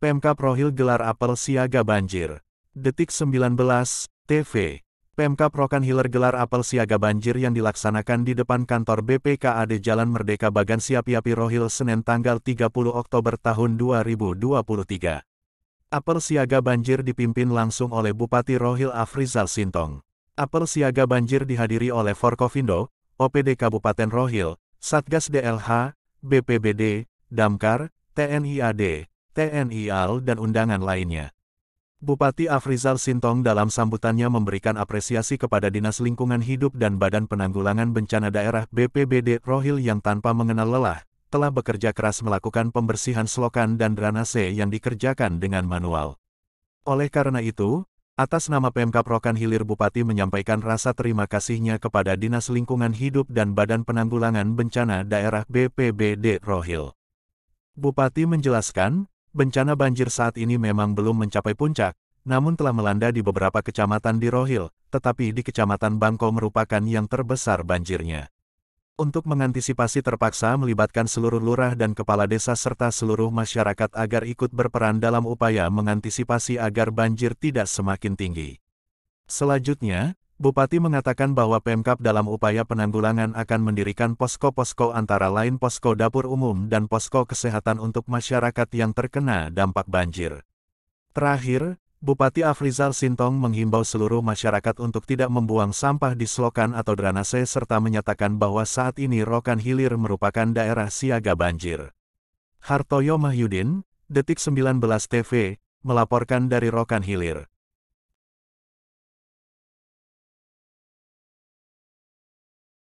Pemkap Rohil gelar apel siaga banjir. Detik 19, TV. Pemkap Rokan Hilir gelar apel siaga banjir yang dilaksanakan di depan kantor BPKAD Jalan Merdeka Bagan Siapiapi Rohil Senin tanggal 30 Oktober tahun 2023. Apel siaga banjir dipimpin langsung oleh Bupati Rohil Afrizal Sintong. Apel siaga banjir dihadiri oleh Forkovindo, OPD Kabupaten Rohil, Satgas DLH, BPBD, Damkar, TNI AD, TNI AL dan undangan lainnya. Bupati Afrizal Sintong dalam sambutannya memberikan apresiasi kepada Dinas Lingkungan Hidup dan Badan Penanggulangan Bencana Daerah BPBD Rohil yang tanpa mengenal lelah, telah bekerja keras melakukan pembersihan selokan dan dranase yang dikerjakan dengan manual. Oleh karena itu, atas nama Pemkap Rokan Hilir Bupati menyampaikan rasa terima kasihnya kepada Dinas Lingkungan Hidup dan Badan Penanggulangan Bencana Daerah BPBD Rohil. Bupati menjelaskan, bencana banjir saat ini memang belum mencapai puncak, namun telah melanda di beberapa kecamatan di Rohil, tetapi di kecamatan Bangko merupakan yang terbesar banjirnya. Untuk mengantisipasi terpaksa melibatkan seluruh lurah dan kepala desa serta seluruh masyarakat agar ikut berperan dalam upaya mengantisipasi agar banjir tidak semakin tinggi. Selanjutnya, Bupati mengatakan bahwa Pemkap dalam upaya penanggulangan akan mendirikan posko-posko antara lain posko dapur umum dan posko kesehatan untuk masyarakat yang terkena dampak banjir. Terakhir, Bupati Afrizal Sintong menghimbau seluruh masyarakat untuk tidak membuang sampah di selokan atau dranase serta menyatakan bahwa saat ini Rokan Hilir merupakan daerah siaga banjir. Hartoyo Mahyudin, Detik 19 TV, melaporkan dari Rokan Hilir.